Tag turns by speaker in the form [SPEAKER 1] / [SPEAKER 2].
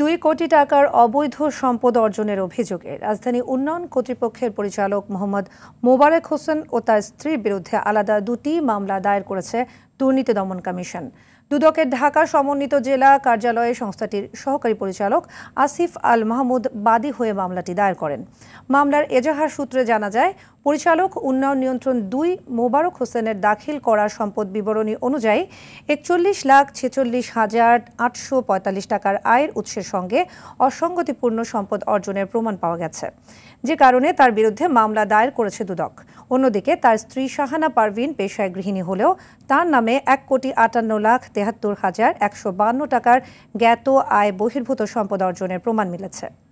[SPEAKER 1] দুই কোটি টাকার অবৈধ সম্পদ অর্জনের অভিযোগে রাজধানী উন্নয়ন কর্তৃপক্ষের পরিচালক মোহাম্মদ মোবারক হোসেন ও তার স্ত্রীর বিরুদ্ধে আলাদা দুটি মামলা দায়ের করেছে দুর্নীতি দমন কমিশন দুদকের ঢাকা সমন্বিত জেলা কার্যালয়ে সংস্থাটির সহকারী পরিচালক আসিফ আল মাহমুদ বাদী হয়ে মামলাটি দায়ের করেন মামলার এজাহার সূত্রে জানা যায় পরিচালক উন্নয়ন নিয়ন্ত্রণ দুই মোবারক হোসেনের দাখিল করা সম্পদ বিবরণী অনুযায়ী একচল্লিশ লাখ ছেচল্লিশ হাজার আটশো পঁয়তাল্লিশ টাকার আয়ের উৎসের সঙ্গে অসঙ্গতিপূর্ণ সম্পদ অর্জনের প্রমাণ পাওয়া গেছে যে কারণে তার বিরুদ্ধে মামলা দায়ের করেছে দুদক অন্যদিকে তার স্ত্রী শাহানা পারভিন পেশায় গৃহিণী হলেও তার নামে এক কোটি আটান্ন লাখ তেহাত্তর হাজার একশো টাকার জ্ঞাত আয় বহির্ভূত সম্পদ অর্জনের প্রমাণ মিলেছে